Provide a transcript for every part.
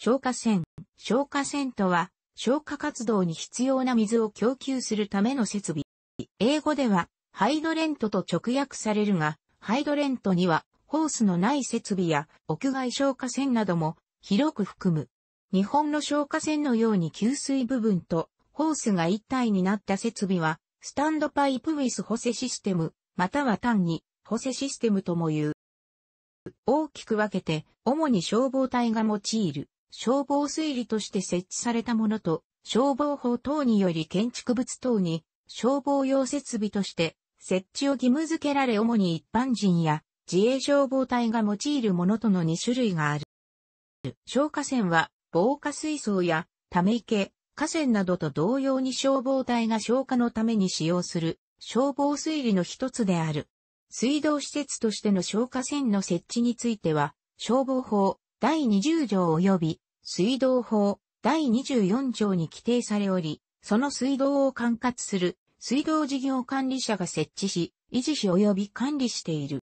消火栓。消火栓とは、消火活動に必要な水を供給するための設備。英語では、ハイドレントと直訳されるが、ハイドレントには、ホースのない設備や屋外消火栓なども広く含む。日本の消火栓のように給水部分とホースが一体になった設備は、スタンドパイプウィス補正システム、または単に補正システムとも言う。大きく分けて、主に消防隊が用いる。消防水利として設置されたものと、消防法等により建築物等に消防用設備として設置を義務付けられ主に一般人や自衛消防隊が用いるものとの2種類がある。消火栓は防火水槽やため池、河川などと同様に消防隊が消火のために使用する消防水利の一つである。水道施設としての消火栓の設置については消防法、第20条及び水道法第24条に規定されおり、その水道を管轄する水道事業管理者が設置し、維持し及び管理している。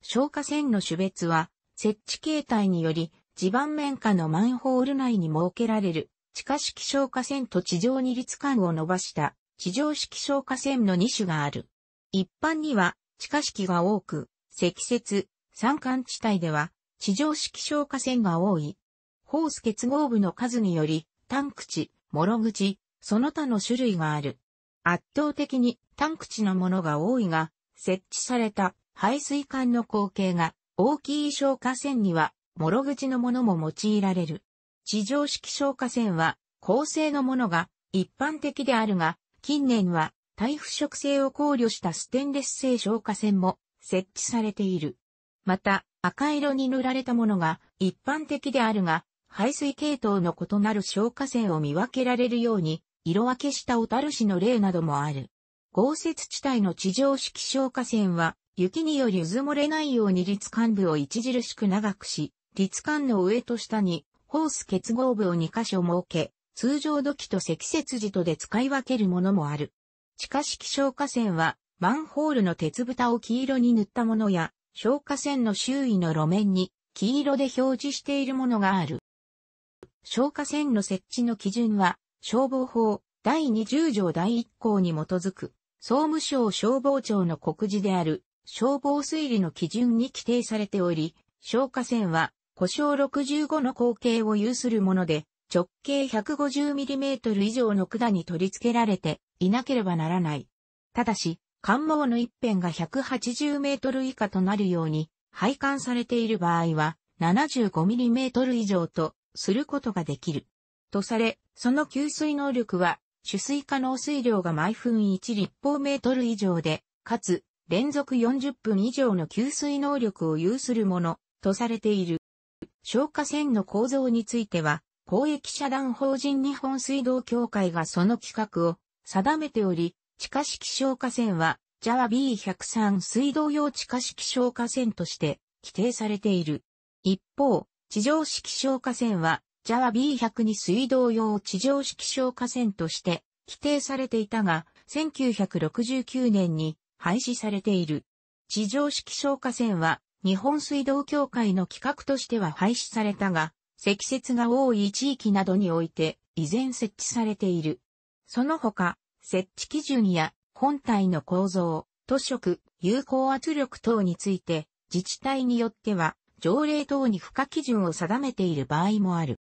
消火栓の種別は、設置形態により、地盤面下のマンホール内に設けられる、地下式消火栓と地上に立管を伸ばした地上式消火栓の2種がある。一般には地下式が多く、積雪、山間地帯では地上式消火栓が多い。ホース結合部の数により、タンク口、諸口、その他の種類がある。圧倒的にタンクチのものが多いが、設置された排水管の口径が大きい消火栓には、諸口のものも用いられる。地上式消火栓は、構成のものが一般的であるが、近年は耐腐食性を考慮したステンレス製消火栓も設置されている。また、赤色に塗られたものが一般的であるが、排水系統の異なる消火栓を見分けられるように、色分けした小樽市の例などもある。豪雪地帯の地上式消火栓は、雪により渦漏れないように立管部を著しく長くし、立管の上と下にホース結合部を2箇所設け、通常土器と積雪時とで使い分けるものもある。地下式消火栓は、マンホールの鉄蓋を黄色に塗ったものや、消火栓の周囲の路面に黄色で表示しているものがある。消火栓の設置の基準は、消防法第20条第1項に基づく、総務省消防庁の告示である、消防推理の基準に規定されており、消火栓は、故障65の口径を有するもので、直径 150mm 以上の管に取り付けられていなければならない。ただし、関門の一辺が180メートル以下となるように、配管されている場合は、75ミリメートル以上と、することができる。とされ、その吸水能力は、取水可能水量が毎分1立方メートル以上で、かつ、連続40分以上の吸水能力を有するもの、とされている。消火栓の構造については、公益社団法人日本水道協会がその規格を定めており、地下式消火栓は、ジャワ B103 水道用地下式消火栓として規定されている。一方、地上式消火栓は、ジャワ B102 水道用地上式消火栓として規定されていたが、1969年に廃止されている。地上式消火栓は、日本水道協会の規格としては廃止されたが、積雪が多い地域などにおいて依然設置されている。その他、設置基準や本体の構造、塗色、有効圧力等について、自治体によっては、条例等に付加基準を定めている場合もある。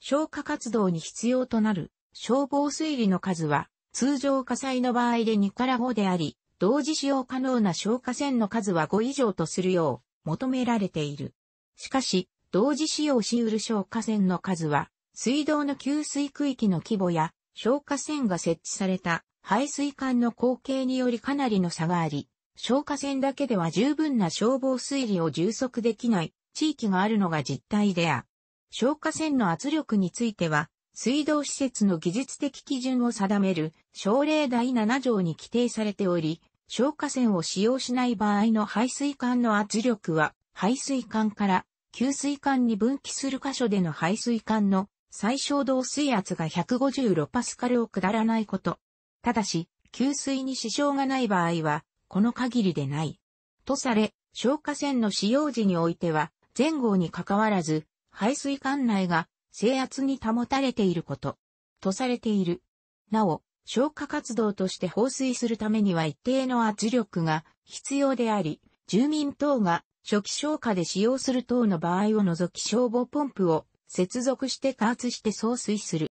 消火活動に必要となる消防水利の数は、通常火災の場合で2から5であり、同時使用可能な消火栓の数は5以上とするよう求められている。しかし、同時使用し得る消火栓の数は、水道の給水区域の規模や消火栓が設置された排水管の口径によりかなりの差があり、消火栓だけでは十分な消防水理を充足できない地域があるのが実態であ。消火栓の圧力については、水道施設の技術的基準を定める省令第7条に規定されており、消火栓を使用しない場合の排水管の圧力は、排水管から給水管に分岐する箇所での排水管の最小動水圧が156パスカルを下らないこと。ただし、給水に支障がない場合は、この限りでない。とされ、消火栓の使用時においては、前後に関わらず、排水管内が制圧に保たれていること。とされている。なお、消火活動として放水するためには一定の圧力が必要であり、住民等が初期消火で使用する等の場合を除き消防ポンプを接続して加圧して送水する。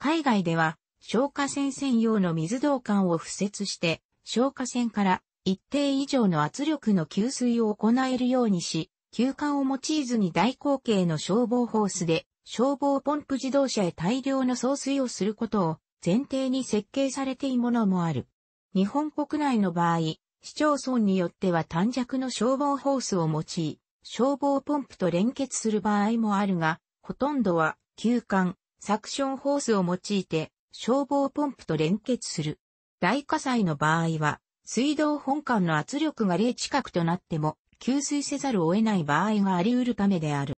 海外では、消火栓専用の水道管を敷設して、消火栓から一定以上の圧力の給水を行えるようにし、休管を用いずに大口径の消防ホースで消防ポンプ自動車へ大量の送水をすることを前提に設計されているものもある。日本国内の場合、市町村によっては短尺の消防ホースを用い、消防ポンプと連結する場合もあるが、ほとんどは、吸管、サクションホースを用いて、消防ポンプと連結する。大火災の場合は、水道本管の圧力が0近くとなっても、給水せざるを得ない場合があり得るためである。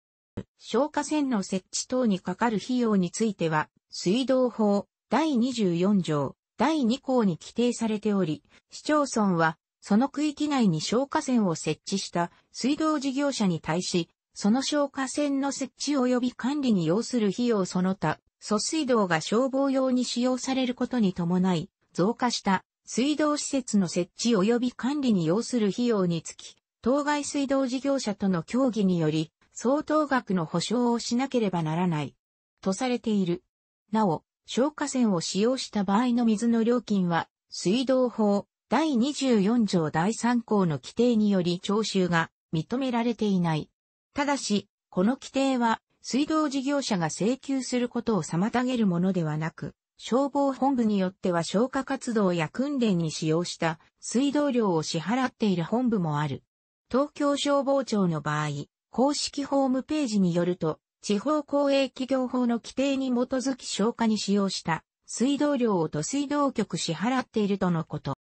消火栓の設置等にかかる費用については、水道法第24条第2項に規定されており、市町村はその区域内に消火栓を設置した水道事業者に対し、その消火栓の設置及び管理に要する費用その他、疎水道が消防用に使用されることに伴い、増加した水道施設の設置及び管理に要する費用につき、当該水道事業者との協議により、相当額の保証をしなければならない、とされている。なお、消火栓を使用した場合の水の料金は、水道法、第24条第3項の規定により徴収が認められていない。ただし、この規定は水道事業者が請求することを妨げるものではなく、消防本部によっては消火活動や訓練に使用した水道料を支払っている本部もある。東京消防庁の場合、公式ホームページによると、地方公営企業法の規定に基づき消火に使用した水道料を都水道局支払っているとのこと。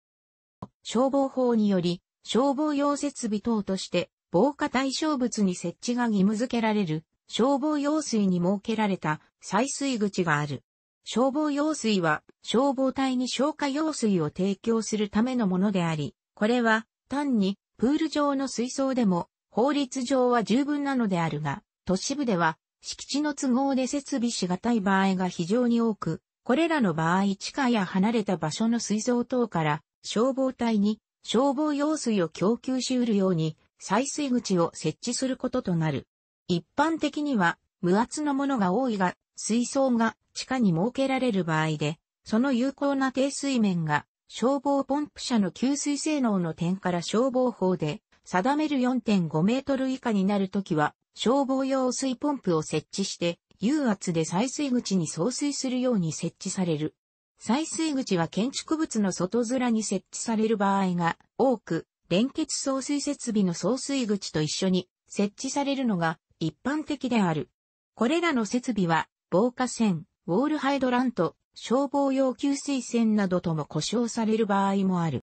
消防法により、消防用設備等として、防火対象物に設置が義務付けられる、消防用水に設けられた採水口がある。消防用水は、消防隊に消火用水を提供するためのものであり、これは、単に、プール上の水槽でも、法律上は十分なのであるが、都市部では、敷地の都合で設備しがたい場合が非常に多く、これらの場合地下や離れた場所の水槽等から消防隊に消防用水を供給しうるように、採水口を設置することとなる。一般的には、無圧のものが多いが、水槽が地下に設けられる場合で、その有効な低水面が、消防ポンプ車の給水性能の点から消防法で、定める4.5メートル以下になるときは、消防用水ポンプを設置して、誘圧で採水口に送水するように設置される。採水口は建築物の外面に設置される場合が多く、連結送水設備の送水口と一緒に設置されるのが一般的である。これらの設備は防火線、ウォールハイドラント、消防用給水栓などとも故障される場合もある。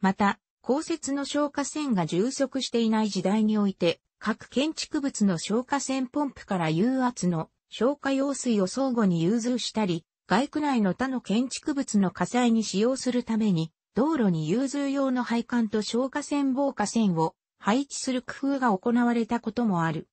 また、降雪の消火栓が充足していない時代において、各建築物の消火栓ポンプから油圧の消火用水を相互に融通したり、外区内の他の建築物の火災に使用するために、道路に融通用の配管と消火栓防火栓を配置する工夫が行われたこともある。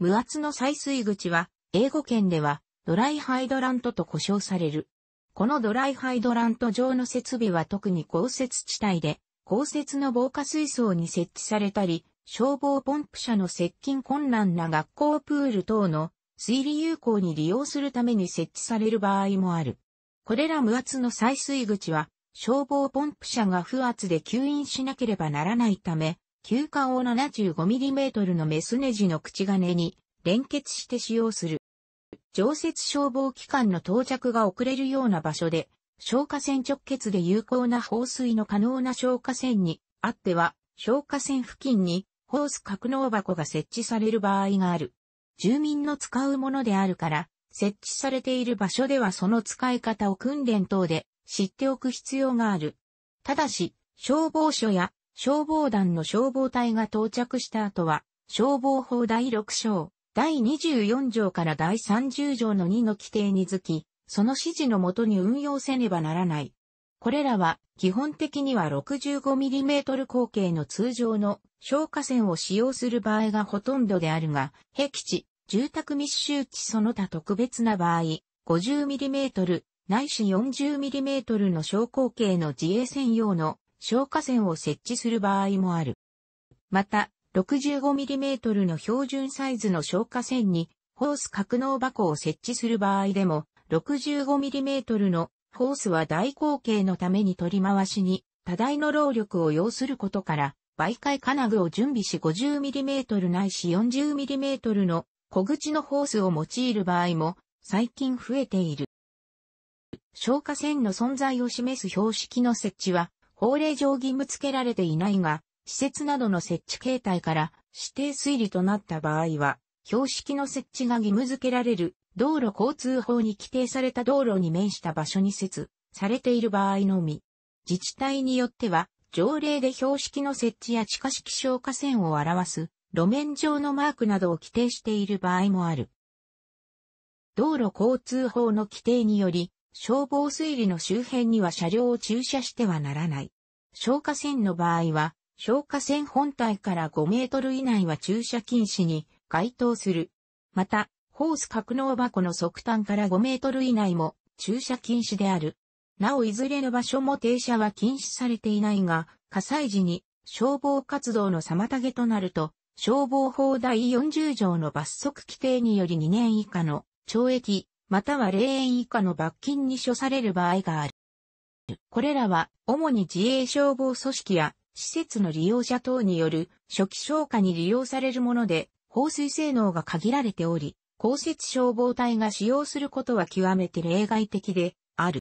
無圧の採水口は、英語圏ではドライハイドラントと呼称される。このドライハイドラント上の設備は特に降雪地帯で、降雪の防火水槽に設置されたり、消防ポンプ車の接近困難な学校プール等の水利有効に利用するために設置される場合もある。これら無圧の採水口は、消防ポンプ車が不圧で吸引しなければならないため、吸管を 75mm のメスネジの口金に連結して使用する。常設消防機関の到着が遅れるような場所で、消火栓直結で有効な放水の可能な消火栓にあっては、消火栓付近にホース格納箱が設置される場合がある。住民の使うものであるから、設置されている場所ではその使い方を訓練等で知っておく必要がある。ただし、消防署や消防団の消防隊が到着した後は、消防法第6章、第24条から第30条の2の規定に付き、その指示のもとに運用せねばならない。これらは、基本的には 65mm 口径の通常の消火栓を使用する場合がほとんどであるが、壁地、住宅密集地その他特別な場合、50mm、ないし 40mm の小口径の自衛専用の消火栓を設置する場合もある。また、65mm の標準サイズの消火栓にホース格納箱を設置する場合でも、65mm のホースは大口径のために取り回しに多大の労力を要することから、媒介金具を準備し 50mm ないし 40mm の小口のホースを用いる場合も最近増えている。消火栓の存在を示す標識の設置は法令上義務付けられていないが、施設などの設置形態から指定推理となった場合は、標識の設置が義務付けられる道路交通法に規定された道路に面した場所に設されている場合のみ、自治体によっては条例で標識の設置や地下式消火栓を表す路面上のマークなどを規定している場合もある。道路交通法の規定により、消防水利の周辺には車両を駐車してはならない。消火栓の場合は、消火栓本体から5メートル以内は駐車禁止に該当する。また、ホース格納箱の側端から5メートル以内も駐車禁止である。なおいずれの場所も停車は禁止されていないが、火災時に消防活動の妨げとなると消防法第40条の罰則規定により2年以下の懲役、または0円以下の罰金に処される場合がある。これらは、主に自衛消防組織や施設の利用者等による初期消火に利用されるもので、放水性能が限られており、公設消防隊が使用することは極めて例外的である。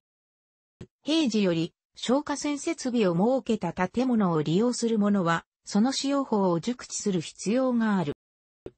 平時より消火栓設備を設けた建物を利用する者は、その使用法を熟知する必要がある。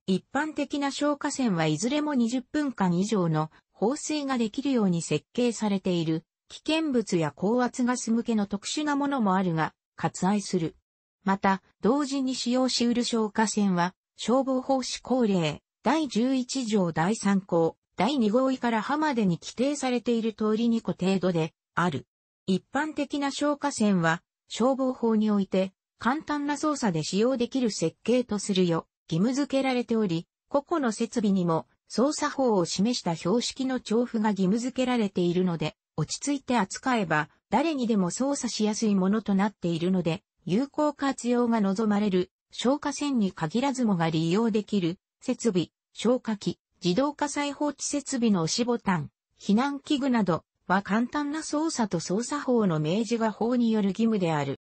一般的な消火栓はいずれも20分間以上の放水ができるように設計されている危険物や高圧ガス向けの特殊なものもあるが割愛する。また、同時に使用しうる消火栓は消防法施行令第11条第3項第2号以から刃までに規定されている通り2個程度である。一般的な消火栓は消防法において簡単な操作で使用できる設計とするよ義務付けられており、個々の設備にも操作法を示した標識の調布が義務付けられているので、落ち着いて扱えば誰にでも操作しやすいものとなっているので、有効活用が望まれる消火栓に限らずもが利用できる設備、消火器、自動火災放置設備の押しボタン、避難器具などは簡単な操作と操作法の明示が法による義務である。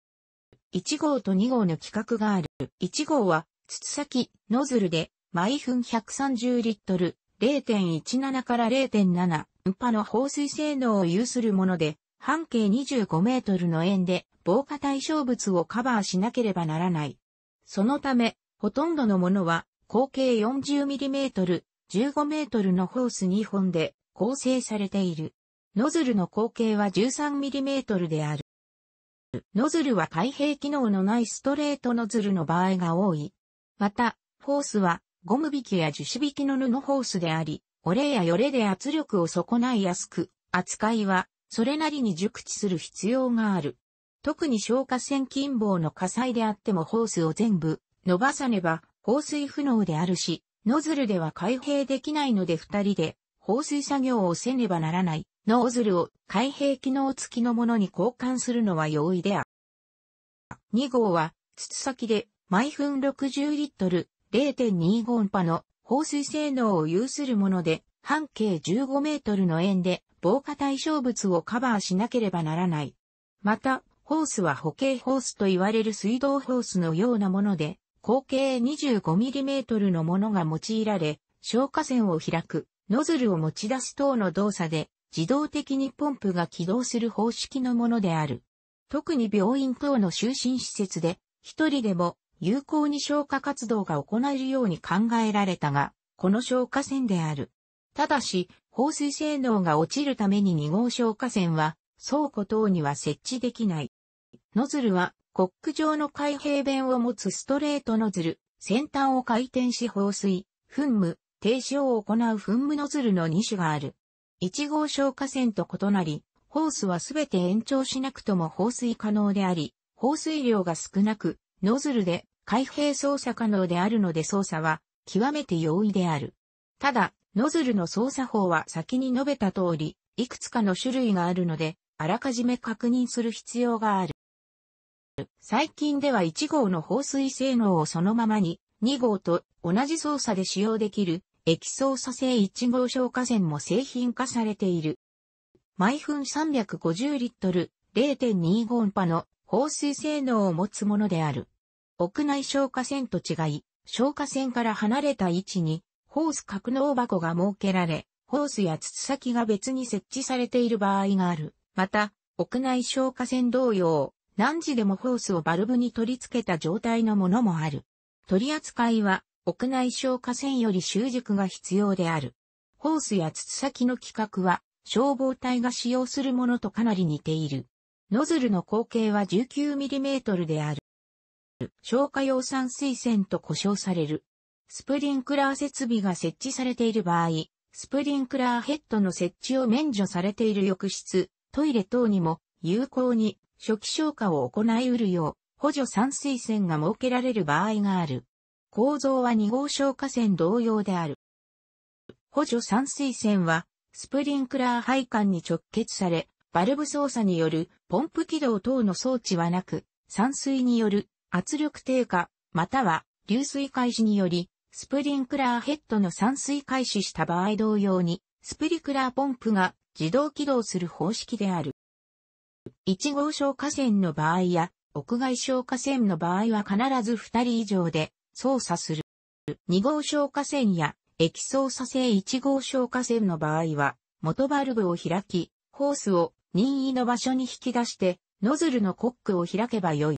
1号と2号の規格がある。1号は、筒先、ノズルで、毎分130リットル、0.17から0.7、ウパの放水性能を有するもので、半径25メートルの円で、防火対象物をカバーしなければならない。そのため、ほとんどのものは、口径4 0トル、1 5ルのホース2本で構成されている。ノズルの口径は1 3トルである。ノズルは開閉機能のないストレートノズルの場合が多い。また、ホースはゴム引きや樹脂引きの布ホースであり、お礼やよれで圧力を損ないやすく、扱いはそれなりに熟知する必要がある。特に消火栓近棒の火災であってもホースを全部伸ばさねば放水不能であるし、ノズルでは開閉できないので二人で放水作業をせねばならない。ノーズルを開閉機能付きのものに交換するのは容易である。2号は、筒先で毎分60リットル0.25波の放水性能を有するもので、半径15メートルの円で防火対象物をカバーしなければならない。また、ホースは歩形ホースと言われる水道ホースのようなもので、口径2 5トルのものが用いられ、消火栓を開く、ノズルを持ち出す等の動作で、自動的にポンプが起動する方式のものである。特に病院等の就寝施設で、一人でも有効に消火活動が行えるように考えられたが、この消火栓である。ただし、放水性能が落ちるために2号消火栓は、倉庫等には設置できない。ノズルは、コック状の開閉弁を持つストレートノズル、先端を回転し放水、噴霧、停止を行う噴霧ノズルの2種がある。1号消火栓と異なり、ホースはすべて延長しなくとも放水可能であり、放水量が少なく、ノズルで開閉操作可能であるので操作は極めて容易である。ただ、ノズルの操作法は先に述べた通り、いくつかの種類があるので、あらかじめ確認する必要がある。最近では1号の放水性能をそのままに、2号と同じ操作で使用できる液層素性1号消火栓も製品化されている。毎分350リットル0.25音波の放水性能を持つものである。屋内消火栓と違い、消火栓から離れた位置にホース格納箱が設けられ、ホースや筒先が別に設置されている場合がある。また、屋内消火栓同様、何時でもホースをバルブに取り付けた状態のものもある。取り扱いは屋内消火栓より習熟が必要である。ホースや筒先の規格は消防隊が使用するものとかなり似ている。ノズルの口径は 19mm である。消火用酸水栓と呼称される。スプリンクラー設備が設置されている場合、スプリンクラーヘッドの設置を免除されている浴室、トイレ等にも有効に初期消火を行い得るよう補助散水栓が設けられる場合がある。構造は2号消火栓同様である。補助散水栓は、スプリンクラー配管に直結され、バルブ操作によるポンプ起動等の装置はなく、散水による圧力低下、または流水開始により、スプリンクラーヘッドの散水開始した場合同様に、スプリクラーポンプが自動起動する方式である。1号消火栓の場合や、屋外消火栓の場合は必ず2人以上で、操作する。2号消火栓や液操作性1号消火栓の場合は、元バルブを開き、ホースを任意の場所に引き出して、ノズルのコックを開けばよい。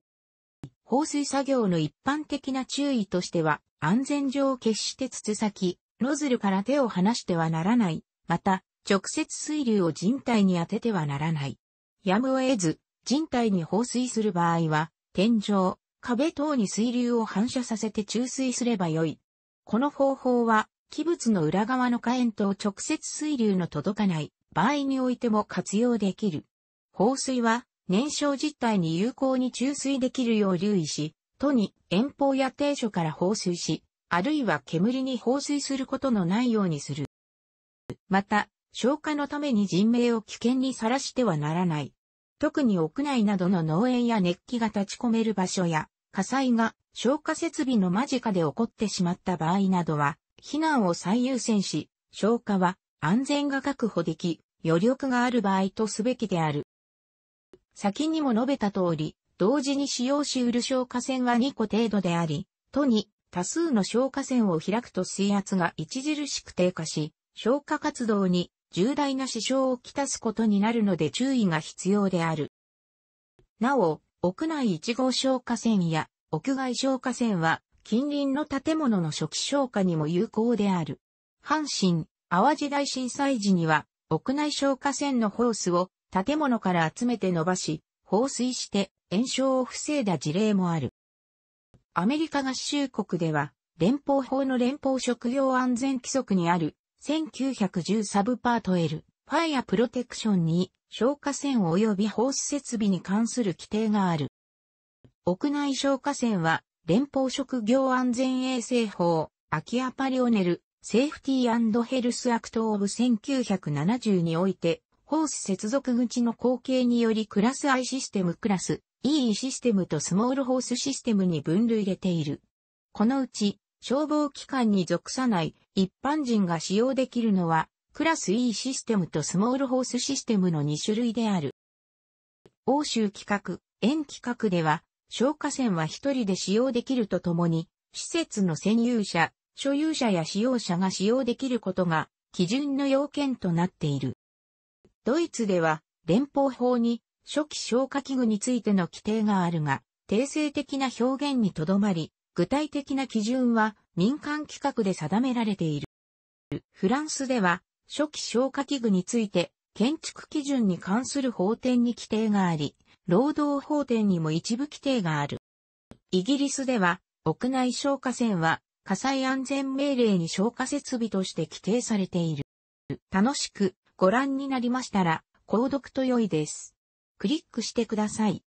放水作業の一般的な注意としては、安全上決して筒先、ノズルから手を離してはならない。また、直接水流を人体に当ててはならない。やむを得ず、人体に放水する場合は、天井、壁等に水流を反射させて注水すればよい。この方法は、器物の裏側の火炎と直接水流の届かない場合においても活用できる。放水は、燃焼実態に有効に注水できるよう留意し、都に遠方や低所から放水し、あるいは煙に放水することのないようにする。また、消火のために人命を危険にさらしてはならない。特に屋内などの農園や熱気が立ち込める場所や、火災が消火設備の間近で起こってしまった場合などは、避難を最優先し、消火は安全が確保でき、余力がある場合とすべきである。先にも述べた通り、同時に使用し得る消火栓は2個程度であり、都に多数の消火栓を開くと水圧が著しく低下し、消火活動に重大な支障をきたすことになるので注意が必要である。なお、屋内1号消火栓や屋外消火栓は近隣の建物の初期消火にも有効である。阪神、淡路大震災時には屋内消火栓のホースを建物から集めて伸ばし、放水して炎症を防いだ事例もある。アメリカ合衆国では、連邦法の連邦食料安全規則にある1910サブパート L ファイアプロテクションに消火栓及び放出設備に関する規定がある。屋内消火栓は連邦職業安全衛生法、アキアパリオネル、セーフティーヘルスアクトオブ1970において、ホース接続口の後継によりクラス I システムクラス、EE システムとスモールホースシステムに分類れている。このうち、消防機関に属さない一般人が使用できるのは、クラス E システムとスモールホースシステムの2種類である。欧州規格、円規格では、消火栓は一人で使用できるとともに、施設の占有者、所有者や使用者が使用できることが基準の要件となっている。ドイツでは連邦法に初期消火器具についての規定があるが、定性的な表現にとどまり、具体的な基準は民間規格で定められている。フランスでは初期消火器具について、建築基準に関する法典に規定があり、労働法典にも一部規定がある。イギリスでは、屋内消火栓は、火災安全命令に消火設備として規定されている。楽しくご覧になりましたら、購読と良いです。クリックしてください。